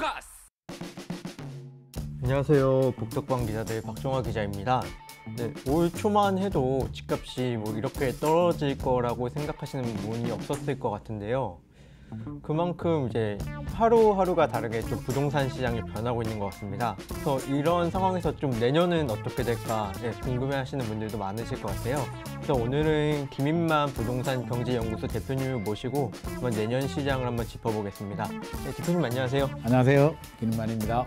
포커스! 안녕하세요. 북덕방 기자들 박종화 기자입니다. 네, 올 초만 해도 집값이 뭐 이렇게 떨어질 거라고 생각하시는 분이 없었을 것 같은데요. 그만큼 이제 하루하루가 다르게 좀 부동산 시장이 변하고 있는 것 같습니다. 그래서 이런 상황에서 좀 내년은 어떻게 될까 네, 궁금해하시는 분들도 많으실 것 같아요. 그래서 오늘은 김인만 부동산 경제연구소 대표님을 모시고 한번 내년 시장을 한번 짚어보겠습니다. 네, 대표님 안녕하세요. 안녕하세요. 김인만입니다.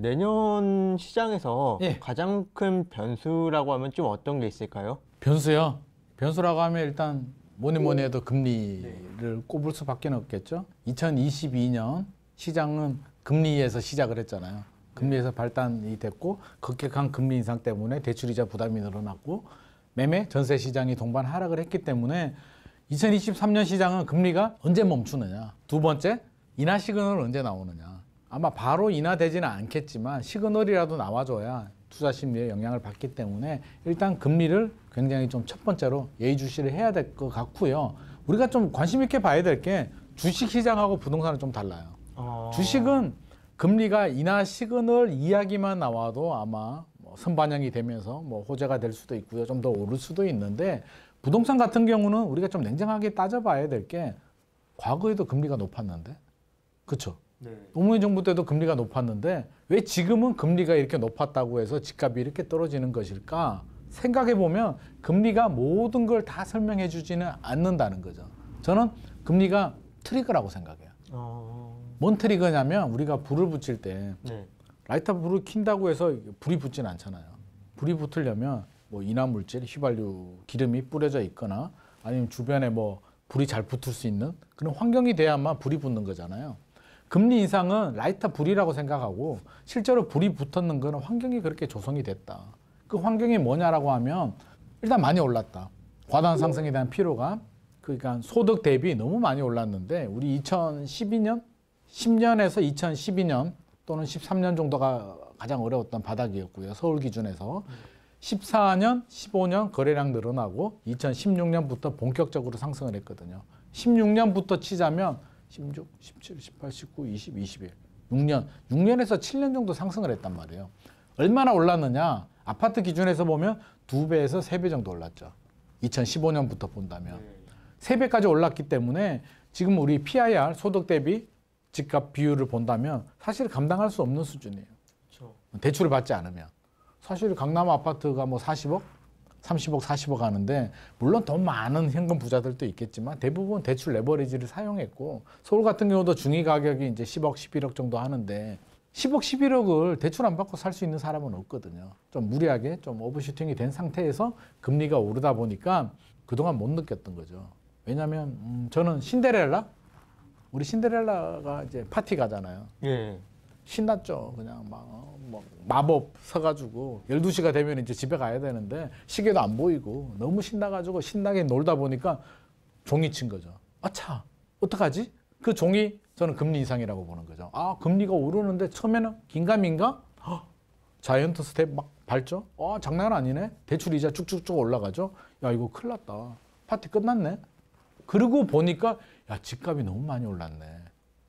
내년 시장에서 예. 가장 큰 변수라고 하면 좀 어떤 게 있을까요? 변수요? 변수라고 하면 일단 뭐니 뭐니 해도 금리를 네. 꼽을 수밖에 없겠죠. 2022년 시장은 금리에서 시작을 했잖아요. 금리에서 발단이 됐고 급격한 금리 인상 때문에 대출이자 부담이 늘어났고 매매 전세 시장이 동반 하락을 했기 때문에 2023년 시장은 금리가 언제 멈추느냐. 두 번째 인하 시그널 언제 나오느냐. 아마 바로 인하되지는 않겠지만 시그널이라도 나와줘야 투자 심리에 영향을 받기 때문에 일단 금리를 굉장히 좀 첫 번째로 예의주시를 해야 될 것 같고요. 우리가 좀 관심 있게 봐야 될 게 주식 시장하고 부동산은 좀 달라요. 어... 주식은 금리가 인하 시그널 이야기만 나와도 아마 뭐 선반영이 되면서 뭐 호재가 될 수도 있고요. 좀 더 오를 수도 있는데 부동산 같은 경우는 우리가 좀 냉정하게 따져봐야 될 게 과거에도 금리가 높았는데 그렇죠. 네. 노무현 정부 때도 금리가 높았는데 왜 지금은 금리가 이렇게 높았다고 해서 집값이 이렇게 떨어지는 것일까? 생각해 보면 금리가 모든 걸 다 설명해 주지는 않는다는 거죠. 저는 금리가 트리거라고 생각해요. 어... 뭔 트리거냐면 우리가 불을 붙일 때 네. 라이터 불을 킨다고 해서 불이 붙진 않잖아요. 불이 붙으려면 뭐 인화물질, 휘발유, 기름이 뿌려져 있거나 아니면 주변에 뭐 불이 잘 붙을 수 있는 그런 환경이 돼야만 불이 붙는 거잖아요. 금리 인상은 라이터 불이라고 생각하고 실제로 불이 붙었는 거는 환경이 그렇게 조성이 됐다. 그 환경이 뭐냐라고 하면 일단 많이 올랐다. 과도한 상승에 대한 피로가 그러니까 소득 대비 너무 많이 올랐는데 우리 2012년, 10년에서 2012년 또는 13년 정도가 가장 어려웠던 바닥이었고요. 서울 기준에서 14년, 15년 거래량 늘어나고 2016년부터 본격적으로 상승을 했거든요. 16년부터 치자면 16, 17, 18, 19, 20, 21. 6년. 6년에서 7년 정도 상승을 했단 말이에요. 얼마나 올랐느냐? 아파트 기준에서 보면 2배에서3배 정도 올랐죠. 2015년부터 본다면. 3배까지 올랐기 때문에 지금 우리 PIR 소득 대비 집값 비율을 본다면 사실 감당할 수 없는 수준이에요. 대출을 받지 않으면. 사실 강남 아파트가 뭐 40억? 30억, 40억 하는데 물론 더 많은 현금 부자들도 있겠지만 대부분 대출 레버리지를 사용했고 서울 같은 경우도 중위 가격이 이제 10억, 11억 정도 하는데 10억, 11억을 대출 안 받고 살 수 있는 사람은 없거든요. 좀 무리하게 좀 오버슈팅이 된 상태에서 금리가 오르다 보니까 그동안 못 느꼈던 거죠. 왜냐하면 음, 저는 신데렐라 우리 신데렐라가 이제 파티 가잖아요. 예. 신났죠. 그냥 막, 어, 뭐 마법 사가지고 12시가 되면 이제 집에 가야 되는데 시계도 안 보이고 너무 신나가지고 신나게 놀다 보니까 종이 친 거죠. 아차, 어떡하지? 그 종이 저는 금리 이상이라고 보는 거죠. 아, 금리가 오르는데 처음에는 긴가민가? 자이언트 스텝 막 밟죠? 아, 장난 아니네? 대출 이자 쭉쭉쭉 올라가죠? 야, 이거 큰일 났다. 파티 끝났네? 그러고 보니까 야, 집값이 너무 많이 올랐네.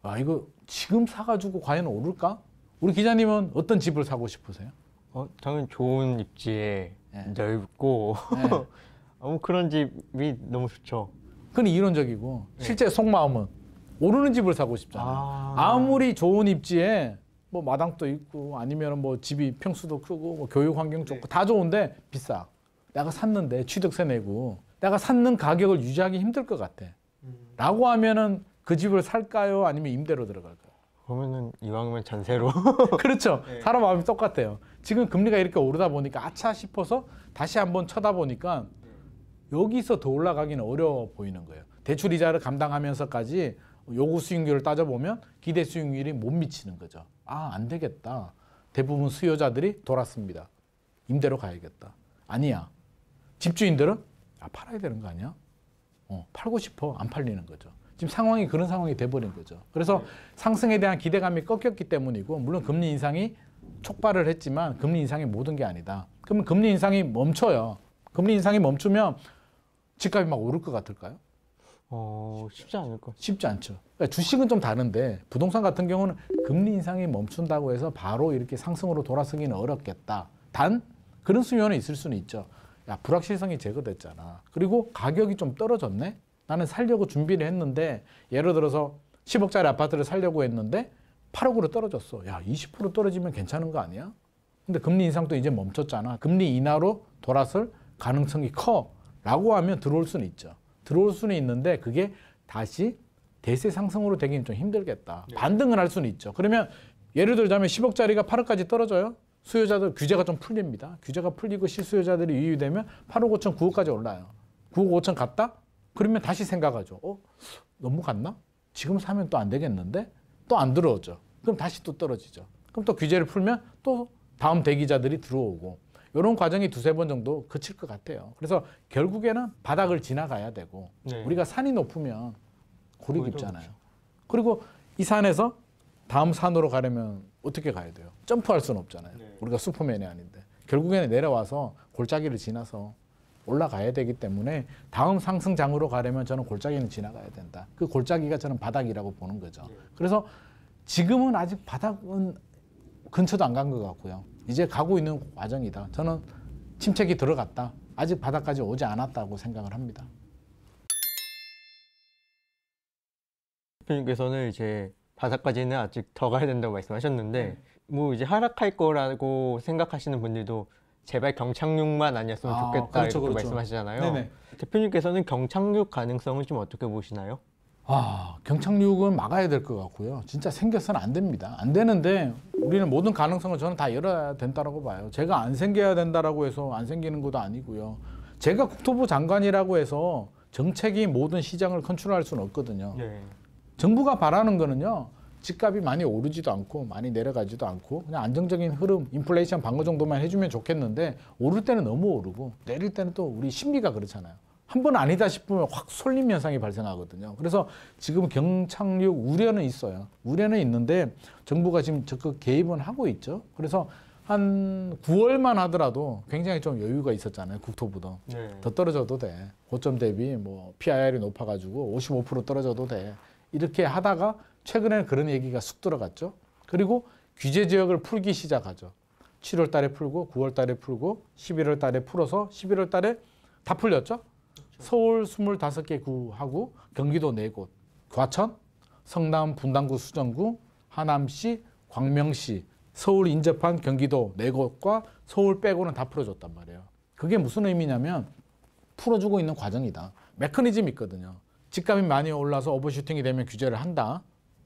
아 이거 지금 사가지고 과연 오를까? 우리 기자님은 어떤 집을 사고 싶으세요? 어, 저는 좋은 입지에 네. 넓고 네. 아무 그런 집이 너무 좋죠. 그건 이론적이고 예. 실제 속마음은 오르는 집을 사고 싶잖아요. 아... 무리 좋은 입지에 뭐 마당도 있고 아니면 뭐 집이 평수도 크고 뭐 교육 환경 좋고 네. 다 좋은데 비싸. 내가 샀는데 취득세 내고 내가 샀는 가격을 유지하기 힘들 것 같아. 음... 라고 하면은 그 집을 살까요? 아니면 임대로 들어갈까요? 그러면은 이왕이면 전세로. 그렇죠. 네. 사람 마음이 똑같아요. 지금 금리가 이렇게 오르다 보니까 아차 싶어서 다시 한번 쳐다보니까 여기서 더 올라가기는 어려워 보이는 거예요. 대출 이자를 감당하면서까지 요구 수익률을 따져보면 기대 수익률이 못 미치는 거죠. 아, 안 되겠다. 대부분 수요자들이 돌았습니다. 임대로 가야겠다. 아니야. 집주인들은 아, 팔아야 되는 거 아니야? 어, 팔고 싶어. 안 팔리는 거죠. 지금 상황이 그런 상황이 돼버린 거죠. 그래서 네. 상승에 대한 기대감이 꺾였기 때문이고 물론 금리 인상이 촉발을 했지만 금리 인상이 모든 게 아니다. 그러면 금리 인상이 멈춰요. 금리 인상이 멈추면 집값이 막 오를 것 같을까요? 어, 쉽지 않을 것. 쉽지 않죠. 그러니까 주식은 좀 다른데 부동산 같은 경우는 금리 인상이 멈춘다고 해서 바로 이렇게 상승으로 돌아서기는 어렵겠다. 단 그런 수요는 있을 수는 있죠. 야 불확실성이 제거됐잖아. 그리고 가격이 좀 떨어졌네. 나는 살려고 준비를 했는데 예를 들어서 10억짜리 아파트를 살려고 했는데 8억으로 떨어졌어. 야, 20% 떨어지면 괜찮은 거 아니야? 근데 금리 인상도 이제 멈췄잖아. 금리 인하로 돌아설 가능성이 커. 라고 하면 들어올 수는 있죠. 들어올 수는 있는데 그게 다시 대세 상승으로 되기는 좀 힘들겠다. 네. 반등을 할 수는 있죠. 그러면 예를 들자면 10억짜리가 8억까지 떨어져요. 수요자들 규제가 좀 풀립니다. 규제가 풀리고 실수요자들이 유유되면 8억 5천 9억까지 올라요. 9억 5천 갔다? 그러면 다시 생각하죠. 어? 너무 갔나? 지금 사면 또 안 되겠는데? 또 안 들어오죠. 그럼 다시 또 떨어지죠. 그럼 또 규제를 풀면 또 다음 대기자들이 들어오고 이런 과정이 두세 번 정도 그칠것 같아요. 그래서 결국에는 바닥을 지나가야 되고 네. 우리가 산이 높으면 고리 깊잖아요. 그리고 이 산에서 다음 산으로 가려면 어떻게 가야 돼요? 점프할 수는 없잖아요. 네. 우리가 슈퍼맨이 아닌데 결국에는 내려와서 골짜기를 지나서 올라가야 되기 때문에 다음 상승장으로 가려면 저는 골짜기는 지나가야 된다. 그 골짜기가 저는 바닥이라고 보는 거죠. 예. 그래서 지금은 아직 바닥은 근처도 안 간 것 같고요. 이제 가고 있는 과정이다. 저는 침체기 들어갔다. 아직 바닥까지 오지 않았다고 생각을 합니다. 대표님께서는 이제 바닥까지는 아직 더 가야 된다고 말씀하셨는데 네. 뭐 이제 하락할 거라고 생각하시는 분들도 제발 경착륙만 아니었으면 아, 좋겠다 그렇죠, 이렇게 그렇죠. 말씀하시잖아요. 네네. 대표님께서는 경착륙 가능성을 좀 어떻게 보시나요? 아, 경착륙은 막아야 될 것 같고요. 진짜 생겨서는 안 됩니다. 안 되는데 우리는 모든 가능성을 저는 다 열어야 된다라고 봐요. 제가 안 생겨야 된다라고 해서 안 생기는 것도 아니고요. 제가 국토부 장관이라고 해서 정책이 모든 시장을 컨트롤할 수는 없거든요. 네. 정부가 바라는 거는요. 집값이 많이 오르지도 않고 많이 내려가지도 않고 그냥 안정적인 흐름 인플레이션 방어 정도만 해주면 좋겠는데 오를 때는 너무 오르고 내릴 때는 또 우리 심리가 그렇잖아요. 한 번 아니다 싶으면 확 솔림 현상이 발생하거든요. 그래서 지금 경착륙 우려는 있어요. 우려는 있는데 정부가 지금 적극 개입은 하고 있죠. 그래서 한 9월만 하더라도 굉장히 좀 여유가 있었잖아요. 국토부도. 네. 더 떨어져도 돼. 고점 대비 뭐 PIR이 높아가지고 55% 떨어져도 돼. 이렇게 하다가 최근에는 그런 얘기가 쑥 들어갔죠. 그리고 규제 지역을 풀기 시작하죠. 7월 달에 풀고 9월 달에 풀고 11월 달에 풀어서 11월 달에 다 풀렸죠. 그렇죠. 서울 25개 구하고 경기도 4곳, 과천, 성남 분당구 수정구, 하남시, 광명시, 서울 인접한 경기도 4곳과 서울 빼고는 다 풀어줬단 말이에요. 그게 무슨 의미냐면 풀어주고 있는 과정이다. 메커니즘이 있거든요. 집값이 많이 올라서 오버슈팅이 되면 규제를 한다.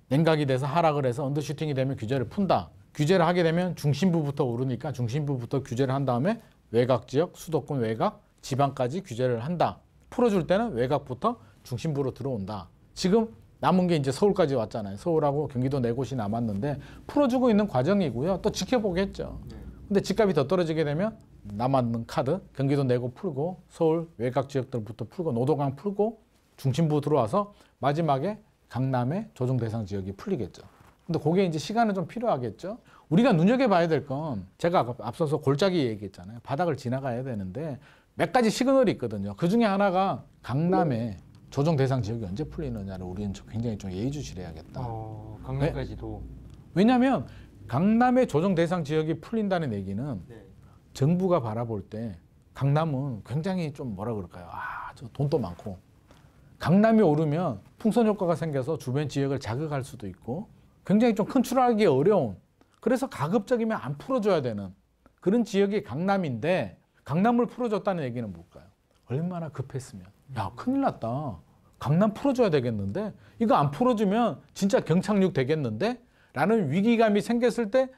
냉각이 돼서 하락을 해서 언더슈팅이 되면 규제를 푼다. 규제를 하게 되면 중심부부터 오르니까 중심부부터 규제를 한 다음에 외곽 지역, 수도권 외곽, 지방까지 규제를 한다. 풀어줄 때는 외곽부터 중심부로 들어온다. 지금 남은 게 이제 서울까지 왔잖아요. 서울하고 경기도 네 곳이 남았는데 풀어주고 있는 과정이고요. 또 지켜보겠죠. 네. 근데 집값이 더 떨어지게 되면 남았는 카드 경기도 내고 네 풀고 서울 외곽 지역들부터 풀고 노도강 풀고 중심부 들어와서 마지막에 강남의 조정 대상 지역이 풀리겠죠. 근데 그게 이제 시간은 좀 필요하겠죠. 우리가 눈여겨봐야 될 건 제가 앞서서 골짜기 얘기했잖아요. 바닥을 지나가야 되는데 몇 가지 시그널이 있거든요. 그 중에 하나가 강남의 조정 대상 지역이 언제 풀리느냐를 우리는 굉장히 좀 예의주시해야겠다. 어, 강남까지도. 네. 왜? 냐하면 강남의 조정 대상 지역이 풀린다는 얘기는 네. 정부가 바라볼 때 강남은 굉장히 좀 뭐라 그럴까요? 아, 저 돈도 많고 강남이 오르면 풍선 효과가 생겨서 주변 지역을 자극할 수도 있고 굉장히 좀 컨트롤하기 어려운 그래서 가급적이면 안 풀어줘야 되는 그런 지역이 강남인데 강남을 풀어줬다는 얘기는 뭘까요? 얼마나 급했으면 야 큰일 났다 강남 풀어줘야 되겠는데 이거 안 풀어주면 진짜 경착륙 되겠는데 라는 위기감이 생겼을 때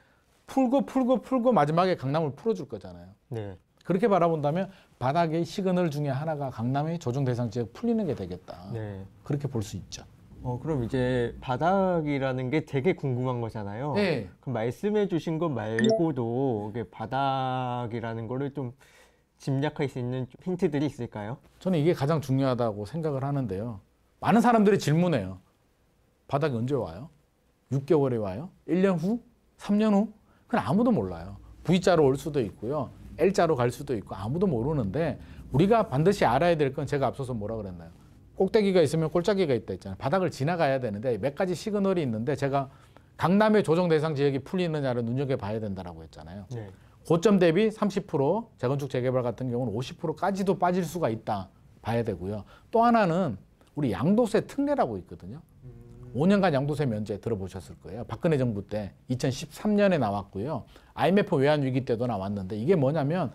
풀고 풀고 풀고 마지막에 강남을 풀어줄 거잖아요. 네. 그렇게 바라본다면 바닥의 시그널 중에 하나가 강남의 조정 대상 지역 풀리는 게 되겠다. 네. 그렇게 볼 수 있죠. 어, 그럼 이제 바닥이라는 게 되게 궁금한 거잖아요. 네. 그럼 말씀해 주신 것 말고도 이게 바닥이라는 거를 좀 짐작할 수 있는 힌트들이 있을까요? 저는 이게 가장 중요하다고 생각을 하는데요. 많은 사람들이 질문해요. 바닥이 언제 와요? 6개월에 와요? 1년 후? 3년 후? 그건 아무도 몰라요. V자로 올 수도 있고요. L자로 갈 수도 있고 아무도 모르는데 우리가 반드시 알아야 될 건 제가 앞서서 뭐라 그랬나요? 꼭대기가 있으면 꼴짝기가 있다 했잖아요. 바닥을 지나가야 되는데 몇 가지 시그널이 있는데 제가 강남의 조정 대상 지역이 풀리느냐를 눈여겨봐야 된다라고 했잖아요. 네. 고점 대비 30% 재건축 재개발 같은 경우는 50%까지도 빠질 수가 있다 봐야 되고요. 또 하나는 우리 양도세 특례라고 있거든요. 5년간 양도세 면제 들어보셨을 거예요. 박근혜 정부 때 2013년에 나왔고요. IMF 외환위기 때도 나왔는데 이게 뭐냐면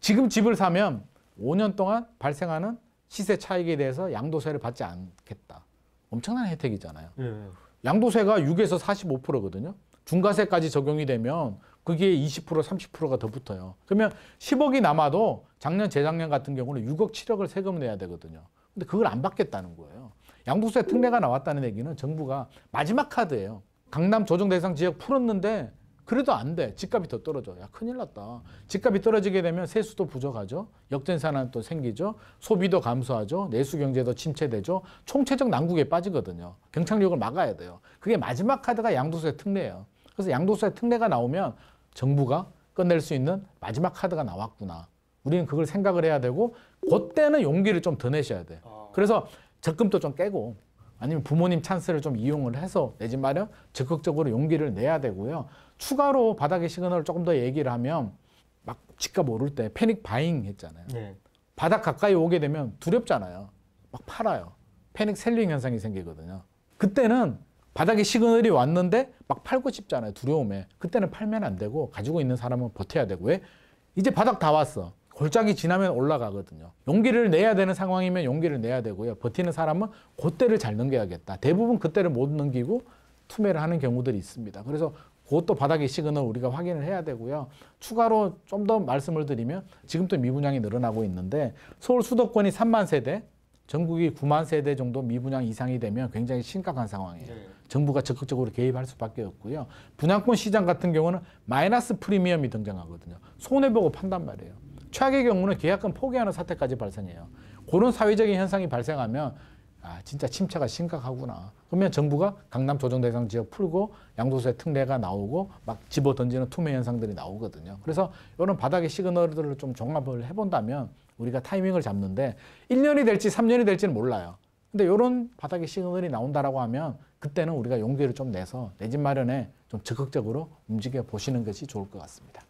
지금 집을 사면 5년 동안 발생하는 시세 차익에 대해서 양도세를 받지 않겠다. 엄청난 혜택이잖아요. 네. 양도세가 6에서 45%거든요. 중과세까지 적용이 되면 그게 20% 30%가 더 붙어요. 그러면 10억이 남아도 작년 재작년 같은 경우는 6억 7억을 세금 내야 되거든요. 근데 그걸 안 받겠다는 거예요. 양도세 특례가 나왔다는 얘기는 정부가 마지막 카드예요. 강남 조정 대상 지역 풀었는데 그래도 안 돼. 집값이 더 떨어져. 야, 큰일 났다. 집값이 떨어지게 되면 세수도 부족하죠. 역전산환 또 생기죠. 소비도 감소하죠. 내수 경제도 침체되죠. 총체적 난국에 빠지거든요. 경착력을 막아야 돼요. 그게 마지막 카드가 양도세 특례예요. 그래서 양도세 특례가 나오면 정부가 끝낼 수 있는 마지막 카드가 나왔구나. 우리는 그걸 생각을 해야 되고 그때는 용기를 좀 더 내셔야 돼요. 아. 그래서 적금도 좀 깨고 아니면 부모님 찬스를 좀 이용을 해서 내집 마련 적극적으로 용기를 내야 되고요. 추가로 바닥의 시그널을 조금 더 얘기를 하면 막 집값 오를 때 패닉 바잉 했잖아요. 네. 바닥 가까이 오게 되면 두렵잖아요. 막 팔아요. 패닉 셀링 현상이 생기거든요. 그때는 바닥에 시그널이 왔는데 막 팔고 싶잖아요. 두려움에. 그때는 팔면 안 되고 가지고 있는 사람은 버텨야 되고 왜? 이제 바닥 다 왔어. 골짜기 지나면 올라가거든요. 용기를 내야 되는 상황이면 용기를 내야 되고요. 버티는 사람은 그때를 잘 넘겨야겠다. 대부분 그때를 못 넘기고 투매를 하는 경우들이 있습니다. 그래서 그것도 바닥이 시그널 우리가 확인을 해야 되고요. 추가로 좀 더 말씀을 드리면 지금 도 미분양이 늘어나고 있는데 서울 수도권이 3만 세대, 전국이 9만 세대 정도 미분양 이상이 되면 굉장히 심각한 상황이에요. 네. 정부가 적극적으로 개입할 수밖에 없고요. 분양권 시장 같은 경우는 마이너스 프리미엄이 등장하거든요. 손해보고 판단 말이에요. 최악의 경우는 계약금 포기하는 사태까지 발생해요. 그런 사회적인 현상이 발생하면 아 진짜 침체가 심각하구나. 그러면 정부가 강남 조정 대상 지역 풀고 양도세 특례가 나오고 막 집어 던지는 투매 현상들이 나오거든요. 그래서 이런 바닥의 시그널들을 좀 종합을 해본다면 우리가 타이밍을 잡는데 1년이 될지 3년이 될지는 몰라요. 근데 이런 바닥의 시그널이 나온다라고 하면 그때는 우리가 용기를 좀 내서 내 집 마련에 좀 적극적으로 움직여 보시는 것이 좋을 것 같습니다.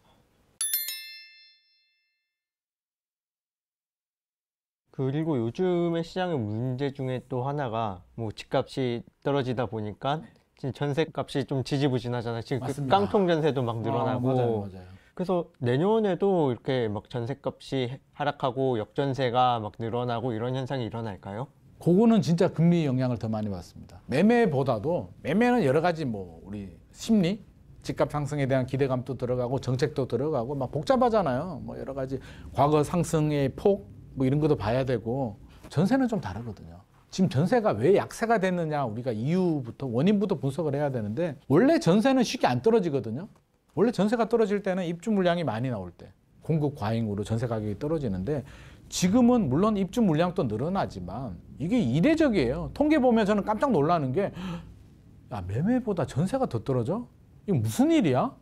그리고 요즘의 시장의 문제 중에 또 하나가 뭐 집값이 떨어지다 보니까 지금 전세 값이 좀 지지부진하잖아요. 지금 그 맞습니다. 깡통 전세도 막 늘어나고. 아, 맞아요, 맞아요. 그래서 내년에도 이렇게 막 전세값이 하락하고 역전세가 막 늘어나고 이런 현상이 일어날까요? 그거는 진짜 금리 영향을 더 많이 받습니다. 매매보다도 매매는 여러 가지 뭐 우리 심리 집값 상승에 대한 기대감도 들어가고 정책도 들어가고 막 복잡하잖아요. 뭐 여러 가지 과거 상승의 폭뭐 이런 것도 봐야 되고 전세는 좀 다르거든요. 지금 전세가 왜 약세가 됐느냐 우리가 이유부터 원인부터 분석을 해야 되는데 원래 전세는 쉽게 안 떨어지거든요. 원래 전세가 떨어질 때는 입주 물량이 많이 나올 때 공급 과잉으로 전세 가격이 떨어지는데 지금은 물론 입주 물량도 늘어나지만 이게 이례적이에요. 통계 보면 저는 깜짝 놀라는 게 야, 매매보다 전세가 더 떨어져? 이거 무슨 일이야?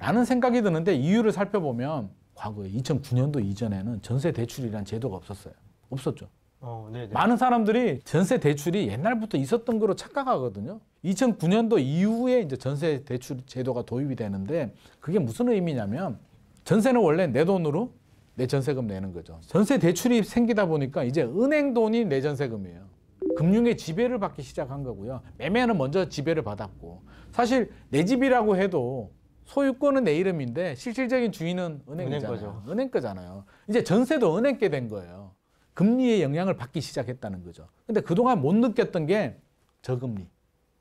라는 생각이 드는데 이유를 살펴보면 과거에 2009년도 이전에는 전세 대출이란 제도가 없었어요. 없었죠. 어, 네, 네. 많은 사람들이 전세 대출이 옛날부터 있었던 거로 착각하거든요. 2009년도 이후에 이제 전세 대출 제도가 도입이 되는데 그게 무슨 의미냐면 전세는 원래 내 돈으로 내 전세금 내는 거죠. 전세 대출이 생기다 보니까 이제 은행 돈이 내 전세금이에요. 금융의 지배를 받기 시작한 거고요. 매매는 먼저 지배를 받았고 사실 내 집이라고 해도 소유권은 내 이름인데 실질적인 주인은 은행이잖아요. 은행 거잖아요. 이제 전세도 은행께된 거예요. 금리의 영향을 받기 시작했다는 거죠. 근데 그동안 못 느꼈던 게 저금리.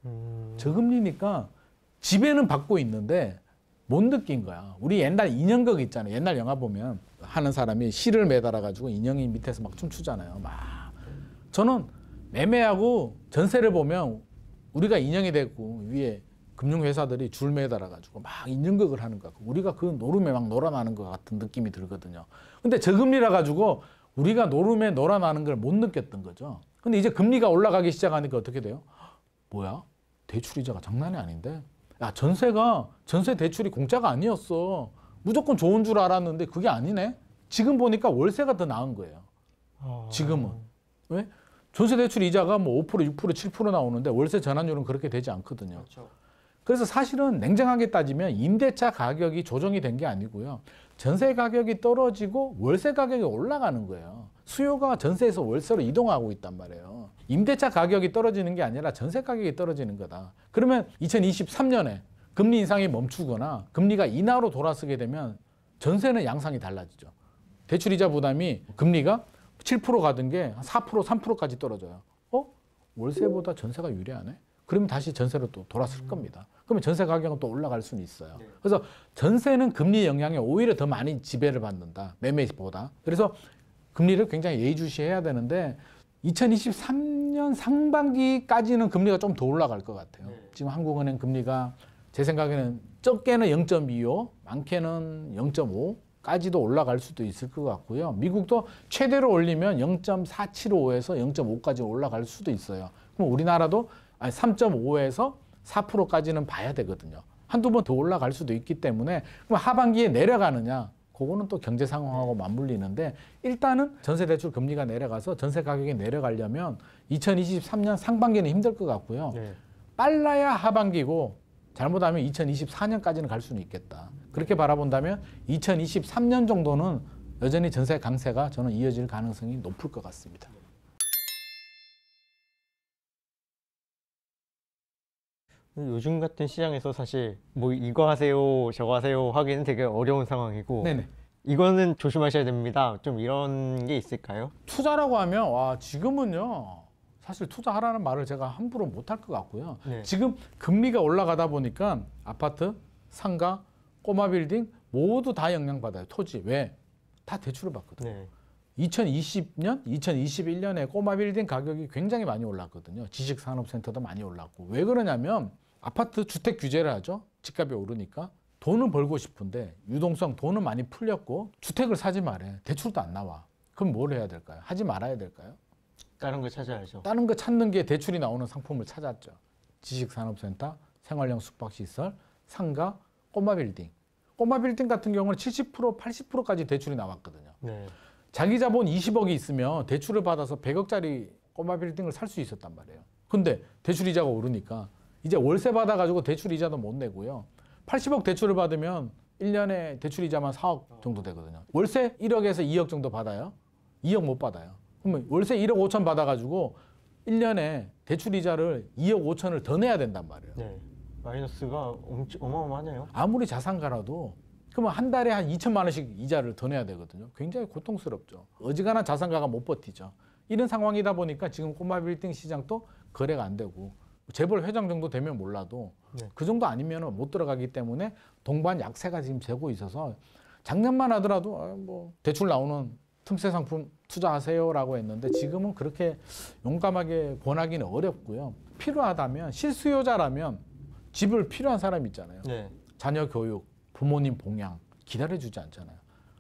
음... 저금리니까 집에는 받고 있는데 못 느낀 거야. 우리 옛날 인형극 있잖아. 요 옛날 영화 보면 하는 사람이 실을 매달아 가지고 인형이 밑에서 막 춤추잖아요. 막 저는 매매하고 전세를 보면 우리가 인형이 되고 위에 금융회사들이 줄 매달아가지고 막 인증극을 하는 것 같고 우리가 그 노름에 막 놀아나는 것 같은 느낌이 들거든요. 근데 저금리라 가지고 우리가 노름에 놀아나는 걸 못 느꼈던 거죠. 근데 이제 금리가 올라가기 시작하니까 어떻게 돼요? 뭐야? 대출 이자가 장난이 아닌데? 야, 전세가, 전세 대출이 공짜가 아니었어. 무조건 좋은 줄 알았는데 그게 아니네? 지금 보니까 월세가 더 나은 거예요. 아. 지금은. 왜? 전세 대출 이자가 뭐 5%, 6%, 7% 나오는데 월세 전환율은 그렇게 되지 않거든요. 그렇죠. 그래서 사실은 냉정하게 따지면 임대차 가격이 조정이 된 게 아니고요. 전세 가격이 떨어지고 월세 가격이 올라가는 거예요. 수요가 전세에서 월세로 이동하고 있단 말이에요. 임대차 가격이 떨어지는 게 아니라 전세 가격이 떨어지는 거다. 그러면 2023년에 금리 인상이 멈추거나 금리가 인하로 돌아서게 되면 전세는 양상이 달라지죠. 대출이자 부담이 금리가 7% 가던 게 4%, 3%까지 떨어져요. 어? 월세보다 전세가 유리하네? 그러면 다시 전세로 또돌아설 음. 겁니다. 그러면 전세 가격은 또 올라갈 수는 있어요. 네. 그래서 전세는 금리 영향에 오히려 더 많이 지배를 받는다. 매매보다. 그래서 금리를 굉장히 예의주시해야 되는데 2023년 상반기까지는 금리가 좀 더 올라갈 것 같아요. 네. 지금 한국은행 금리가 제 생각에는 적게는 0.25, 많게는 0.5까지도 올라갈 수도 있을 것 같고요. 미국도 최대로 올리면 0.475에서 0.5까지 올라갈 수도 있어요. 그럼 우리나라도 아니 3.5에서 4%까지는 봐야 되거든요. 한두 번 더 올라갈 수도 있기 때문에 그럼 하반기에 내려가느냐 그거는 또 경제 상황하고 맞물리는데 일단은 전세 대출 금리가 내려가서 전세 가격이 내려가려면 2023년 상반기는 힘들 것 같고요. 네. 빨라야 하반기고 잘못하면 2024년까지는 갈 수는 있겠다. 그렇게 바라본다면 2023년 정도는 여전히 전세 강세가 저는 이어질 가능성이 높을 것 같습니다. 요즘 같은 시장에서 사실 뭐 이거 하세요 저거 하세요 하기는 되게 어려운 상황이고 네네. 이거는 조심하셔야 됩니다 좀 이런 게 있을까요? 투자라고 하면 와 지금은요 사실 투자하라는 말을 제가 함부로 못 할 것 같고요 네. 지금 금리가 올라가다 보니까 아파트 상가 꼬마 빌딩 모두 다 영향받아요 토지 왜? 다 대출을 받거든요 네. 2020년, 2021년에 꼬마 빌딩 가격이 굉장히 많이 올랐거든요. 지식산업센터도 많이 올랐고. 왜 그러냐면 아파트 주택 규제를 하죠. 집값이 오르니까. 돈을 벌고 싶은데 유동성 돈은 많이 풀렸고 주택을 사지 말해. 대출도 안 나와. 그럼 뭘 해야 될까요? 하지 말아야 될까요? 다른 거 찾아야죠. 다른 거 찾는 게 대출이 나오는 상품을 찾았죠. 지식산업센터, 생활형 숙박시설, 상가, 꼬마빌딩. 꼬마빌딩 같은 경우는 70% 80%까지 대출이 나왔거든요. 네. 자기 자본 20억이 있으면 대출을 받아서 100억짜리 꼬마빌딩을 살 수 있었단 말이에요. 근데 대출 이자가 오르니까 이제 월세 받아가지고 대출 이자도 못 내고요. 80억 대출을 받으면 1년에 대출 이자만 4억 정도 되거든요. 월세 1억에서 2억 정도 받아요. 2억 못 받아요. 그러면 월세 1억 5천 받아가지고 1년에 대출 이자를 2억 5천을 더 내야 된단 말이에요. 네. 마이너스가 어마어마하네요. 아무리 자산가라도 그러면 한 달에 한 2천만 원씩 이자를 더 내야 되거든요. 굉장히 고통스럽죠. 어지간한 자산가가 못 버티죠. 이런 상황이다 보니까 지금 꼬마 빌딩 시장도 거래가 안 되고 재벌 회장 정도 되면 몰라도 네. 그 정도 아니면 못 들어가기 때문에 동반 약세가 지금 재고 있어서 작년만 하더라도 아, 뭐 대출 나오는 틈새 상품 투자하세요라고 했는데 지금은 그렇게 용감하게 권하기는 어렵고요. 필요하다면 실수요자라면 집을 필요한 사람 있잖아요. 네. 자녀 교육, 부모님 봉양 기다려주지 않잖아요.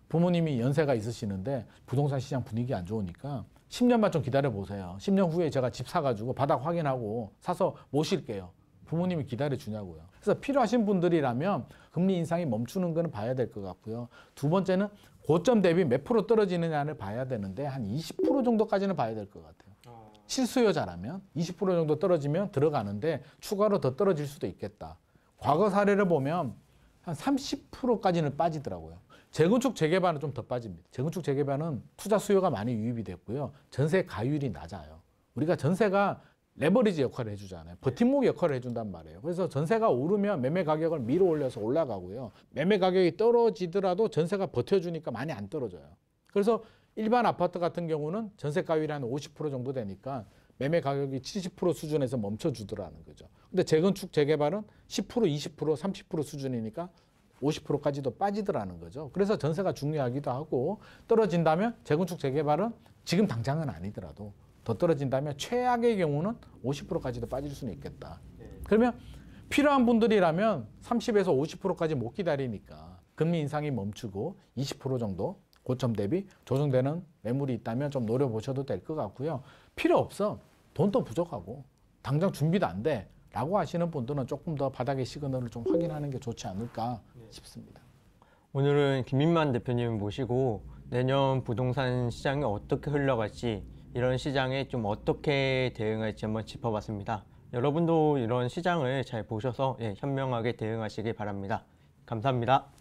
부모님이 연세가 있으시는데 부동산 시장 분위기 안 좋으니까 10년만 좀 기다려 보세요. 10년 후에 제가 집 사가지고 바닥 확인하고 사서 모실게요. 부모님이 기다려 주냐고요. 그래서 필요하신 분들이라면 금리 인상이 멈추는 거는 봐야 될 것 같고요. 두 번째는 고점 대비 몇 프로 떨어지느냐를 봐야 되는데 한 20% 정도까지는 봐야 될 것 같아요. 어. 실수요자라면 20% 정도 떨어지면 들어가는데 추가로 더 떨어질 수도 있겠다. 과거 사례를 보면 한 30%까지는 빠지더라고요. 재건축 재개발은 좀 더 빠집니다. 재건축 재개발은 투자 수요가 많이 유입이 됐고요. 전세 가율이 낮아요. 우리가 전세가 레버리지 역할을 해주잖아요. 버팀목 역할을 해준단 말이에요. 그래서 전세가 오르면 매매 가격을 밀어 올려서 올라가고요. 매매 가격이 떨어지더라도 전세가 버텨주니까 많이 안 떨어져요. 그래서 일반 아파트 같은 경우는 전세 가율이 한 50% 정도 되니까 매매 가격이 70% 수준에서 멈춰주더라는 거죠. 근데 재건축, 재개발은 10%, 20%, 30% 수준이니까 50%까지도 빠지더라는 거죠. 그래서 전세가 중요하기도 하고 떨어진다면 재건축 재개발은 지금 당장은 아니더라도 더 떨어진다면 최악의 경우는 50%까지도 빠질 수는 있겠다. 네. 그러면 필요한 분들이라면 30에서 50%까지 못 기다리니까 금리 인상이 멈추고 20% 정도 고점 대비 조정되는 매물이 있다면 좀 노려보셔도 될 것 같고요. 필요 없어. 돈도 부족하고 당장 준비도 안 돼. 라고 하시는 분들은 조금 더 바닥의 시그널을 좀 확인하는 게 좋지 않을까 싶습니다. 오늘은 김민만 대표님 모시고 내년 부동산 시장이 어떻게 흘러갈지 이런 시장에 좀 어떻게 대응할지 한번 짚어봤습니다. 여러분도 이런 시장을 잘 보셔서 예, 현명하게 대응하시길 바랍니다. 감사합니다.